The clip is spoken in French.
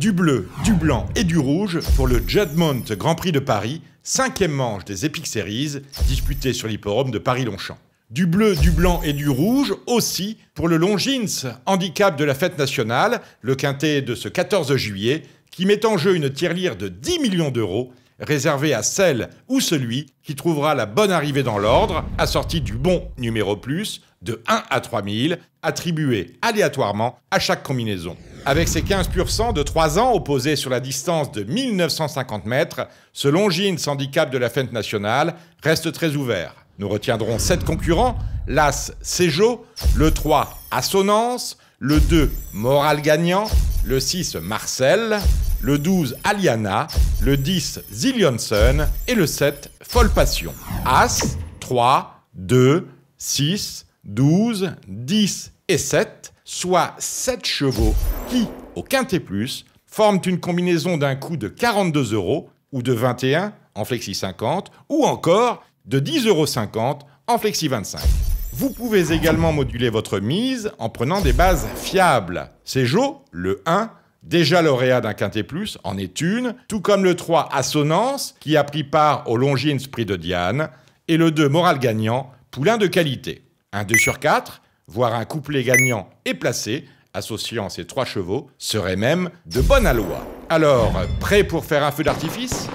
Du bleu, du blanc et du rouge pour le Judmont Grand Prix de Paris, cinquième manche des Epic Series, disputé sur l'hipporome de Paris-Longchamp. Du bleu, du blanc et du rouge aussi pour le Longines, handicap de la fête nationale, le quintet de ce 14 juillet, qui met en jeu une tirelire de 10 millions d'euros réservé à celle ou celui qui trouvera la bonne arrivée dans l'ordre, assortie du bon numéro plus, de 1 à 3000, attribué aléatoirement à chaque combinaison. Avec ses 15% de 3 ans opposés sur la distance de 1950 mètres, ce Longines handicap de la fête nationale reste très ouvert. Nous retiendrons 7 concurrents, l'As Sejo, le 3 Assonance, le 2, Moral Gagnant, le 6, Marcel, le 12, Aliana, le 10, Zillionson et le 7, Folle As, 3, 2, 6, 12, 10 et 7, soit 7 chevaux qui, au quintet plus, forment une combinaison d'un coût de 42 euros ou de 21 en flexi 50 ou encore de 10,50 euros en flexi 25. Vous pouvez également moduler votre mise en prenant des bases fiables. C'est Joe, le 1, déjà lauréat d'un quintet plus, en est une, tout comme le 3 Assonance, qui a pris part au Longines Prix de Diane, et le 2 Moral Gagnant, poulain de qualité. Un 2 sur 4, voire un couplet gagnant et placé, associant ces trois chevaux, serait même de bonne alloi. Alors, prêt pour faire un feu d'artifice